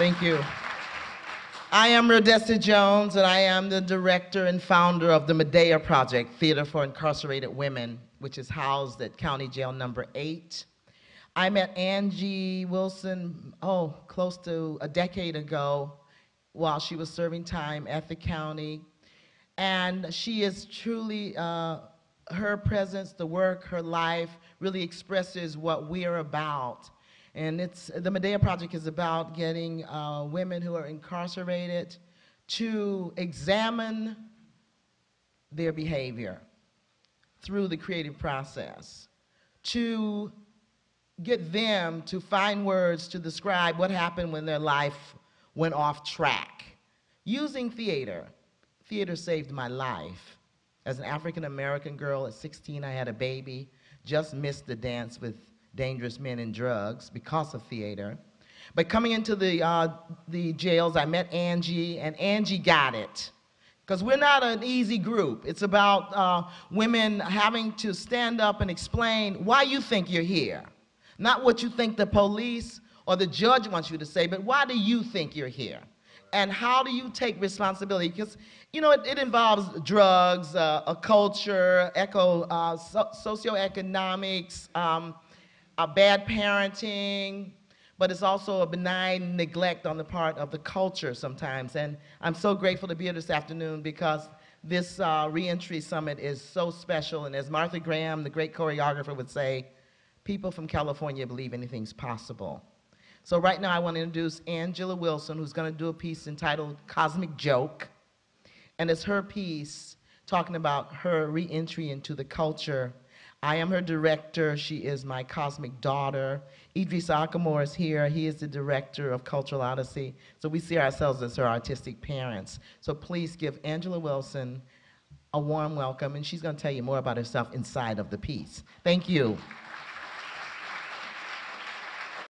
Thank you. I am Rodessa Jones, and I am the director and founder of the Medea Project, Theater for Incarcerated Women, which is housed at County Jail Number 8. I met Angie Wilson, oh, close to a decade ago while she was serving time at the county. And she is truly, uh, her presence, the work, her life really expresses what we are about and it's, the Medea Project is about getting uh, women who are incarcerated to examine their behavior through the creative process, to get them to find words to describe what happened when their life went off track. Using theater, theater saved my life. As an African American girl at 16, I had a baby, just missed the dance with dangerous men and drugs because of theater. But coming into the, uh, the jails, I met Angie, and Angie got it. Because we're not an easy group. It's about uh, women having to stand up and explain why you think you're here. Not what you think the police or the judge wants you to say, but why do you think you're here? And how do you take responsibility? Because, you know, it, it involves drugs, uh, a culture, eco, uh, socioeconomics, um, a bad parenting, but it's also a benign neglect on the part of the culture sometimes. And I'm so grateful to be here this afternoon because this uh, reentry summit is so special. And as Martha Graham, the great choreographer, would say, people from California believe anything's possible. So right now I want to introduce Angela Wilson, who's going to do a piece entitled Cosmic Joke. And it's her piece talking about her reentry into the culture I am her director. She is my cosmic daughter. Idris Akamore is here. He is the director of Cultural Odyssey. So we see ourselves as her artistic parents. So please give Angela Wilson a warm welcome, and she's going to tell you more about herself inside of the piece. Thank you.